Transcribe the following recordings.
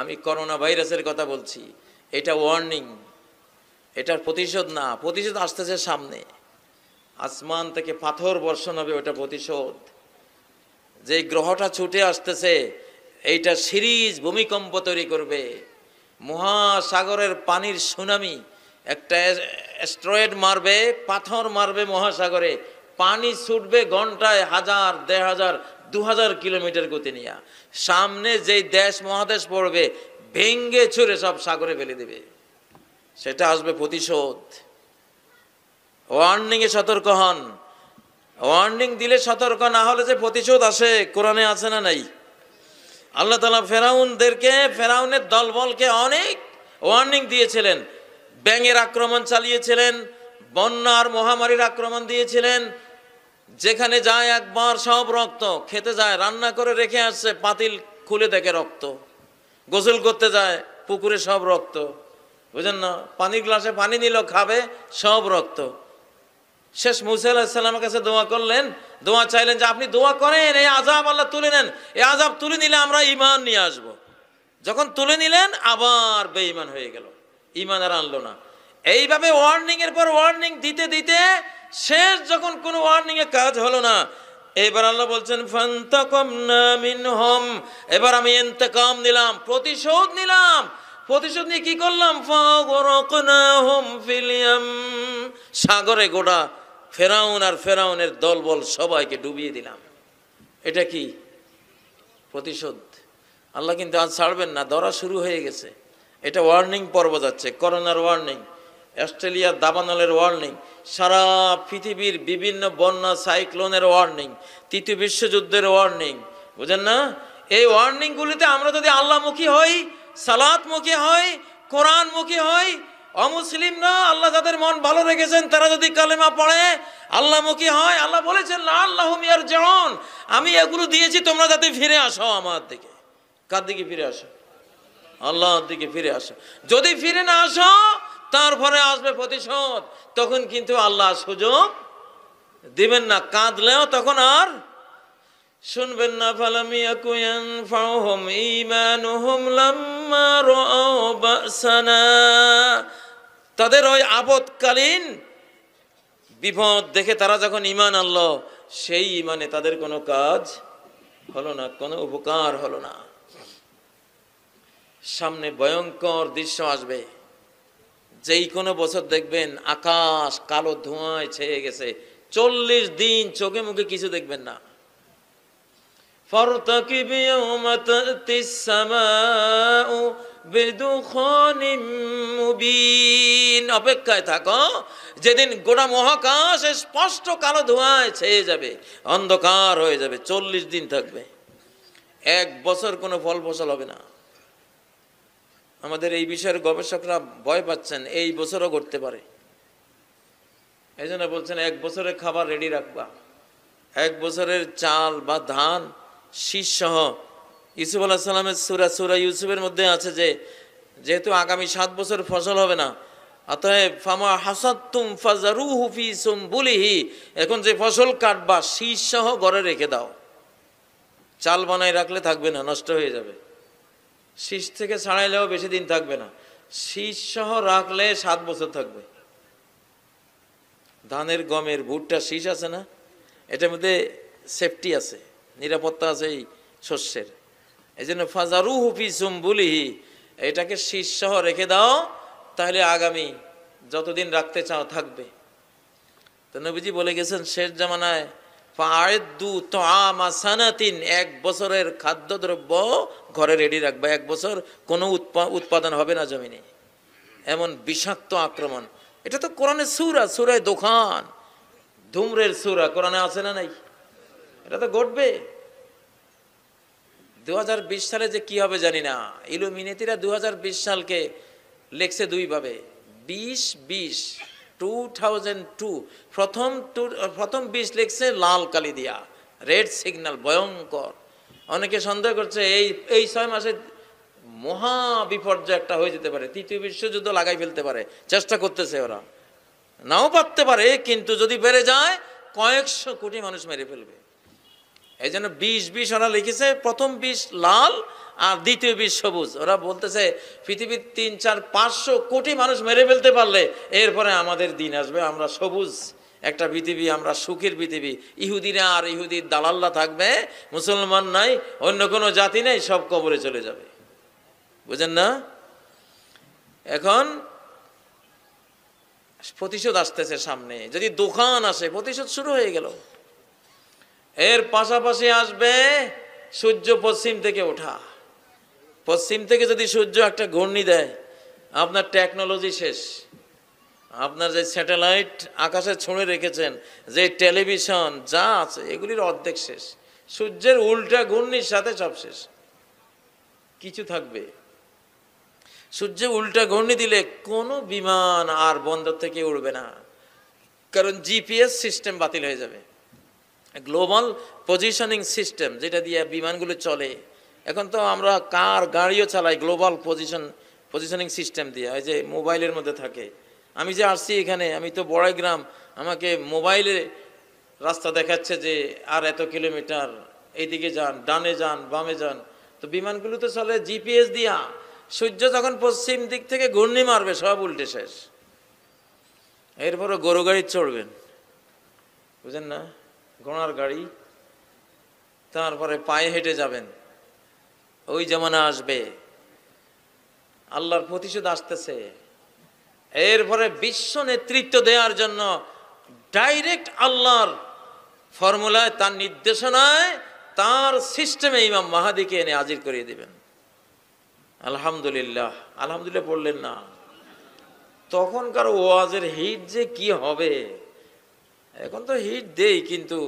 আমি করোনা ভাইরাসের কথা বলছি এটা ওয়ার্নিং এটার প্রতিশোধ না প্রতিশোধ আসতেছে সামনে আসমান থেকে পাথর বর্ষণ হবে ওটা প্রতিশোধ যে গ্রহটা ছুটে আসতেছে এইটা সিরিজ ভূমিকম্প তৈরি করবে মহাসাগরের পানির সুনামি একটা অ্যাস্ট্রয়েড মারবে পাথর মারবে মহাসাগরে পানি ছুটবে ঘন্টায় হাজার দেড় হাজার দু হাজার কিলোমিটার গতি নিয়ে সামনে যেই দেশ মহাদেশ পড়বে ভেঙ্গে ছুড়ে সব সাগরে ফেলে দেবে সেটা আসবে প্রতিশোধ ওয়ার্নিংয়ে সতর্ক হন ওয়ার্নিং দিলে সতর্ক না হলে যে প্রতিশোধ আসে কোরআনে আছে না নাই আল্লাহ তালা ফেরাউনদেরকে ফেরাউনের দলবলকে অনেক ওয়ার্নিং দিয়েছিলেন ব্যাঙের আক্রমণ চালিয়েছিলেন বন্যার মহামারীর আক্রমণ দিয়েছিলেন যেখানে যায় একবার সব রক্ত খেতে যায় রান্না করে রেখে আসছে পাতিল খুলে দেখে রক্ত গোসল করতে যায় পুকুরে সব রক্ত বুঝেন না পানির গ্লাসে পানি নিল খাবে সব রক্ত শেষ মুসা কাছে দোয়া করলেন দোয়া চাইলেন যে আপনি দোয়া করেন এই আজাব আল্লাহ তুলে নেন এই আজাব তুলে নিলে আমরা ইমান নিয়ে আসব। যখন তুলে নিলেন আবার বেঈমান হয়ে গেল ইমান আর আনলো না এইভাবে ওয়ার্নিং এর পর ওয়ার্নিং দিতে দিতে শেষ যখন কোনো ওয়ার্নিংয়ে কাজ হলো না এবার আল্লাহ বলছেন মিনহম এবার আমি ইন্তকাম নিলাম প্রতিশোধ নিলাম প্রতিশোধ নিয়ে কি করলাম সাগরে গোটা ফেরাউন আর ফেরাউনের দলবল সবাইকে ডুবিয়ে দিলাম এটা কি প্রতিশোধ আল্লাহ কিন্তু আজ ছাড়বেন না ধরা শুরু হয়ে গেছে এটা ওয়ার্নিং পর্ব যাচ্ছে করোনার ওয়ার্নিং অস্ট্রেলিয়ার দাবানলের ওয়ার্নিং সারা পৃথিবীর বিভিন্ন বন্যা সাইক্লোনের ওয়ার্নিং তৃতীয় বিশ্বযুদ্ধের ওয়ার্নিং বুঝেন না এই ওয়ার্নিংগুলিতে আমরা যদি আল্লাহমুখী হই সালাতমুখী হই কোরআনমুখী হই অমুসলিম না আল্লাহ যাদের মন ভালো রেখেছেন তারা যদি কালেমা পড়ে আল্লাহমুখী হয় আল্লাহ বলেছেন আল্লাহ মিয়ার জন আমি এগুলো দিয়েছি তোমরা যাতে ফিরে আসো আমার দিকে কার দিকে ফিরে আসো আল্লাহর দিকে ফিরে আসো যদি ফিরে না আসো তারপরে আসবে প্রতিশোধ তখন কিন্তু আল্লাহ সুযোগ দিবেন না কাঁদলেও তখন আর শুনবেন না ফালামিয়া বাসানা তাদের ওই আপদকালীন বিপদ দেখে তারা যখন ইমান আনলো সেই ইমানে তাদের কোনো কাজ হলো না কোনো উপকার হলো না সামনে ভয়ঙ্কর দৃশ্য আসবে যেই কোনো বছর দেখবেন আকাশ কালো ধোঁয়ায় ছেয়ে গেছে চল্লিশ দিন চোখে মুখে কিছু দেখবেন না فارتكب يوم تأتي السماء بدخان مبين অপেক্ষায় থাকো যেদিন গোটা মহাকাশ স্পষ্ট কালো ধোঁয়ায় ছেয়ে যাবে অন্ধকার হয়ে যাবে চল্লিশ দিন থাকবে এক বছর কোনো ফল ফসল হবে না আমাদের এই বিষয়ের গবেষকরা ভয় পাচ্ছেন এই বছরও ঘটতে পারে এই জন্য বলছেন এক বছরের খাবার রেডি রাখবা এক বছরের চাল বা ধান শীষ সহ ইউসুফ আল্লাহ সাল্লামের সুরা সুরা ইউসুফের মধ্যে আছে যে যেহেতু আগামী সাত বছর ফসল হবে না অতএব ফামা এখন যে ফসল কাটবা শীষ সহ রেখে দাও চাল বানায় রাখলে থাকবে না নষ্ট হয়ে যাবে শীষ থেকে ছাড়াইলেও বেশি দিন থাকবে না শীষ সহ রাখলে সাত বছর থাকবে ধানের গমের ভুট্টা শীষ আছে না এটার মধ্যে সেফটি আছে নিরাপত্তা আছে এই শস্যের এই জন্য ফাজারু হুফি সুম্বুলিহি এটাকে শীষ সহ রেখে দাও তাহলে আগামী যতদিন রাখতে চাও থাকবে তো নবীজি বলে গেছেন শেষ জামানায় ফায়দু তো আমাসানাতিন এক বছরের খাদ্যদ্রব্য ঘরে রেডি রাখবা এক বছর কোনো উৎপাদন হবে না জমিনে এমন বিষাক্ত আক্রমণ এটা তো কোরআনে সুরা সুরায় দোকান ধুমরের সুরা কোরআনে আছে না নাই এটা তো ঘটবে দু সালে যে কি হবে জানি না ইলুমিনেতিরা দু সালকে লেখছে দুইভাবে বিশ বিশ টু থাউজেন্ড টু প্রথম প্রথম বীজ লিখছে লাল কালি দিয়া রেড সিগন্যাল ভয়ঙ্কর অনেকে সন্দেহ করছে এই এই ছয় মাসে মহা বিপর্যয় একটা হয়ে যেতে পারে তৃতীয় বিশ্বযুদ্ধ লাগাই ফেলতে পারে চেষ্টা করতেছে ওরা নাও পারতে পারে কিন্তু যদি বেড়ে যায় কয়েকশো কোটি মানুষ মেরে ফেলবে এই জন্য বিশ বিষ ওরা লিখেছে প্রথম বিষ লাল আর দ্বিতীয় বিষ সবুজ ওরা বলতেছে পৃথিবীর তিন চার পাঁচশো কোটি মানুষ মেরে ফেলতে পারলে এরপরে আমাদের দিন আসবে আমরা সবুজ একটা পৃথিবী আমরা সুখের পৃথিবী ইহুদিরা আর ইহুদির দালাল্লা থাকবে মুসলমান নাই অন্য কোনো জাতি নেই সব কবরে চলে যাবে বুঝেন না এখন প্রতিশোধ আসতেছে সামনে যদি দোকান আসে প্রতিশোধ শুরু হয়ে গেল এর পাশাপাশি আসবে সূর্য পশ্চিম থেকে ওঠা পশ্চিম থেকে যদি সূর্য একটা ঘূর্ণি দেয় আপনার টেকনোলজি শেষ আপনার যে স্যাটেলাইট আকাশে ছুঁড়ে রেখেছেন যে টেলিভিশন যা আছে এগুলির অর্ধেক শেষ সূর্যের উল্টা ঘূর্ণির সাথে সব শেষ কিছু থাকবে সূর্য উল্টা ঘূর্ণি দিলে কোনো বিমান আর বন্দর থেকে উড়বে না কারণ জিপিএস সিস্টেম বাতিল হয়ে যাবে গ্লোবাল পজিশনিং সিস্টেম যেটা দিয়ে বিমানগুলো চলে এখন তো আমরা কার গাড়িও চালাই গ্লোবাল পজিশন পজিশনিং সিস্টেম দিয়ে ওই যে মোবাইলের মধ্যে থাকে আমি যে আসছি এখানে আমি তো বড়াই গ্রাম আমাকে মোবাইলে রাস্তা দেখাচ্ছে যে আর এত কিলোমিটার এইদিকে যান ডানে যান বামে যান তো বিমানগুলো তো চলে জিপিএস দিয়া সূর্য যখন পশ্চিম দিক থেকে ঘূর্ণি মারবে সব উল্টে শেষ এরপরও গরু গাড়ি চড়বেন বুঝেন না ঘোড়ার গাড়ি তারপরে পায়ে হেঁটে যাবেন ওই জামানা আসবে আল্লাহর প্রতিশোধ আসতেছে এরপরে বিশ্ব নেতৃত্ব দেওয়ার জন্য ডাইরেক্ট আল্লাহর ফর্মুলায় তার নির্দেশনায় তার সিস্টেমে ইমাম মাহাদিকে এনে হাজির করিয়ে দিবেন আলহামদুলিল্লাহ আলহামদুলিল্লাহ পড়লেন না তখনকার ওয়াজের হিট যে কি হবে এখন তো হিট দেই কিন্তু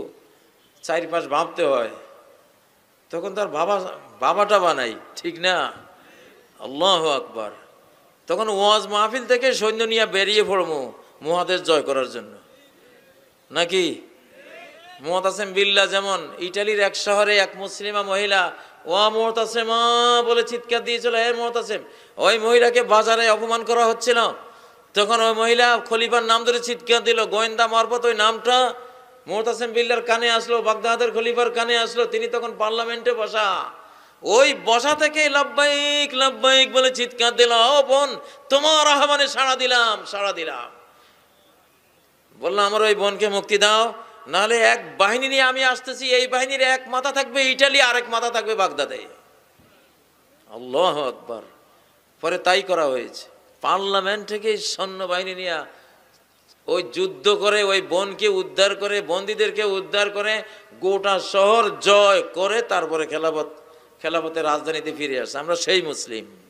চারিপাশ ভাবতে হয় তখন তার বাবা বাবাটা বানাই ঠিক না আল্লাহ আকবার তখন ওয়াজ মাহফিল থেকে সৈন্য নিয়ে বেরিয়ে পড়মো মহাদেশ জয় করার জন্য নাকি মোহতাসেম বিল্লা যেমন ইটালির এক শহরে এক মুসলিমা মহিলা ওয়া মোহতাসেমা বলে চিৎকার দিয়েছিল হে মোহতাসেম ওই মহিলাকে বাজারে অপমান করা হচ্ছিল তখন ওই মহিলা খলিফার নাম ধরে চিৎকার দিল গোয়েন্দা মারফত ওই নামটা মোহতাসেম বিল্লার কানে আসলো বাগদাদের খলিফার কানে আসলো তিনি তখন পার্লামেন্টে বসা ওই বসা থেকে লাভবাহিক লাভবাহিক বলে চিৎকার দিল ও বোন তোমার আহ্বানে সাড়া দিলাম সাড়া দিলাম বললাম আমার ওই বোনকে মুক্তি দাও নাহলে এক বাহিনী নিয়ে আমি আসতেছি এই বাহিনীর এক মাথা থাকবে ইটালি আর এক মাথা থাকবে বাগদাদে আল্লাহ আকবর পরে তাই করা হয়েছে পার্লামেন্ট থেকে সৈন্যবাহিনী নিয়ে ওই যুদ্ধ করে ওই বনকে উদ্ধার করে বন্দীদেরকে উদ্ধার করে গোটা শহর জয় করে তারপরে খেলাপথ খেলাপথের রাজধানীতে ফিরে আসে আমরা সেই মুসলিম